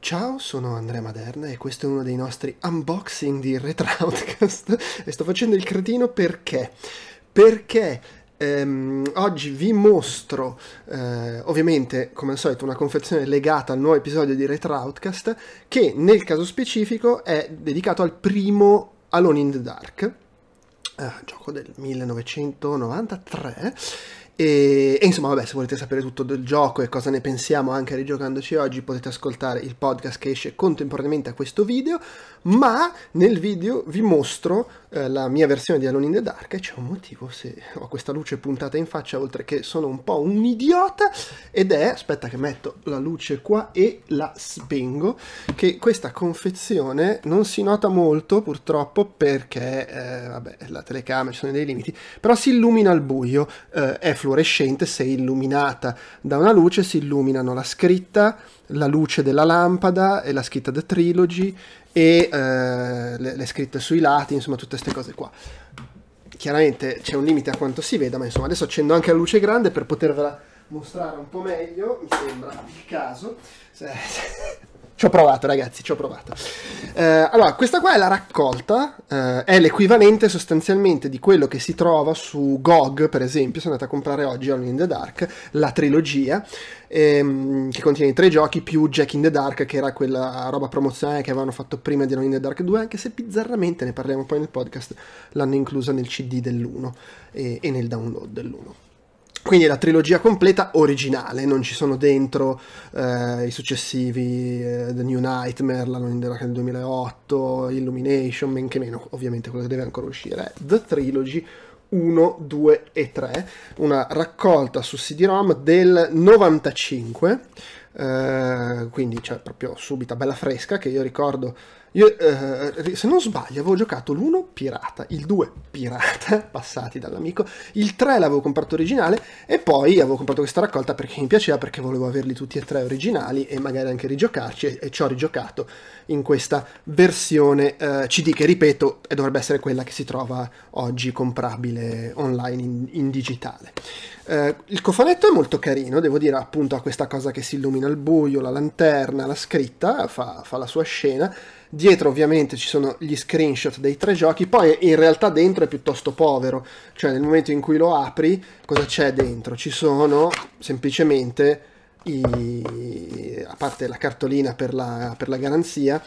Ciao, sono Andrea Maderna e questo è uno dei nostri unboxing di Retroutcast e sto facendo il cretino perché? Perché ehm, oggi vi mostro, eh, ovviamente come al solito, una confezione legata al nuovo episodio di Retroutcast che nel caso specifico è dedicato al primo Alone in the Dark, eh, gioco del 1993 e, e, insomma, vabbè, se volete sapere tutto del gioco e cosa ne pensiamo anche rigiocandoci oggi, potete ascoltare il podcast che esce contemporaneamente a questo video. Ma nel video vi mostro eh, la mia versione di Alone in the Dark. E c'è un motivo se ho questa luce puntata in faccia, oltre che sono un po' un idiota. Ed è, aspetta che metto la luce qua e la spengo, che questa confezione non si nota molto purtroppo perché, eh, vabbè, la telecamera ci sono dei limiti, però si illumina al buio. Eh, è fluorescente, se illuminata da una luce, si illuminano la scritta, la luce della lampada e la scritta The Trilogy e eh, le, le scritte sui lati, insomma tutte queste cose qua chiaramente c'è un limite a quanto si veda, ma insomma adesso accendo anche la luce grande per potervela mostrare un po' meglio, mi sembra il caso. Cioè, ci ho provato ragazzi, ci ho provato. Eh, allora, questa qua è la raccolta, eh, è l'equivalente sostanzialmente di quello che si trova su GOG, per esempio, sono andato a comprare oggi All in the Dark, la trilogia, ehm, che contiene i tre giochi più Jack in the Dark, che era quella roba promozionale che avevano fatto prima di All in the Dark 2, anche se bizzarramente, ne parliamo poi nel podcast, l'hanno inclusa nel CD dell'1 e, e nel download dell'1. Quindi è la trilogia completa originale, non ci sono dentro eh, i successivi eh, The New Nightmare, La Londra del 2008, Illumination, men che meno, ovviamente quello che deve ancora uscire è eh. The Trilogy 1, 2 e 3, una raccolta su CD-ROM del 95 eh, quindi cioè proprio subito bella fresca, che io ricordo, io, eh, se non sbaglio avevo giocato l'1 pirata, il 2 pirata, passati dall'amico, il 3 l'avevo comprato originale e poi avevo comprato questa raccolta perché mi piaceva, perché volevo averli tutti e tre originali e magari anche rigiocarci e, e ci ho rigiocato in questa versione eh, CD che ripeto dovrebbe essere quella che si trova oggi comprabile online in, in digitale. Eh, il cofanetto è molto carino, devo dire, appunto ha questa cosa che si illumina al buio, la lanterna, la scritta, fa, fa la sua scena. Dietro ovviamente ci sono gli screenshot dei tre giochi, poi in realtà dentro è piuttosto povero, cioè nel momento in cui lo apri cosa c'è dentro? Ci sono semplicemente i, a parte la cartolina per la, per la garanzia,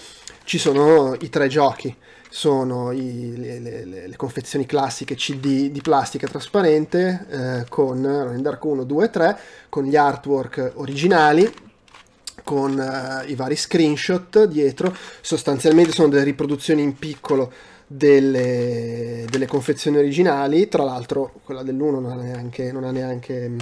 ci sono i tre giochi. Sono i, le, le, le, confezioni classiche CD di plastica trasparente eh, con Ronin Dark 1, 2 e 3, con gli artwork originali, con eh, i vari screenshot dietro. Sostanzialmente sono delle riproduzioni in piccolo delle, delle confezioni originali. Tra l'altro quella dell'1 non ha neanche... Non ha neanche mm,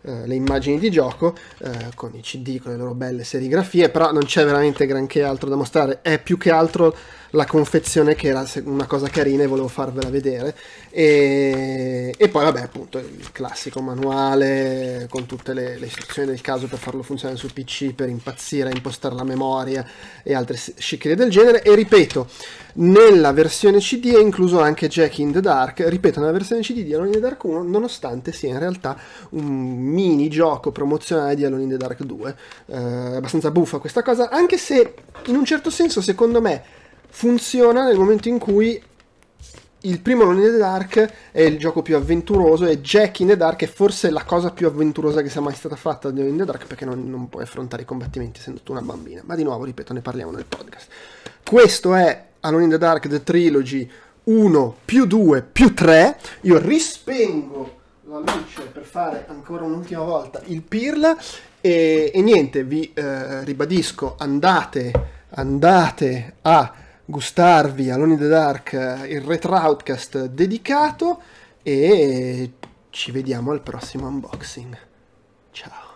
eh, le immagini di gioco eh, con i cd, con le loro belle serigrafie, però non c'è veramente granché altro da mostrare, è più che altro la confezione che era una cosa carina e volevo farvela vedere e, e poi vabbè appunto il classico manuale con tutte le, le, istruzioni del caso per farlo funzionare sul pc per impazzire, impostare la memoria e altre sciccherie del genere e ripeto nella versione cd è incluso anche Jack in the Dark ripeto nella versione cd di Alone in the Dark 1 nonostante sia in realtà un mini gioco promozionale di Alone in the Dark 2 eh, abbastanza buffa questa cosa anche se in un certo senso secondo me funziona nel momento in cui il primo Alone in the Dark è il gioco più avventuroso e Jack in the Dark è forse la cosa più avventurosa che sia mai stata fatta di Alone in the Dark perché non, non puoi affrontare i combattimenti essendo tu una bambina. Ma di nuovo, ripeto, ne parliamo nel podcast. Questo è Alone in the Dark The Trilogy 1 più 2 più 3. Io rispengo la luce per fare ancora un'ultima volta il pirla e, e niente, vi eh, ribadisco, andate, andate a gustarvi Alone in the Dark, eh, il retro outcast dedicato e ci vediamo al prossimo unboxing. Ciao!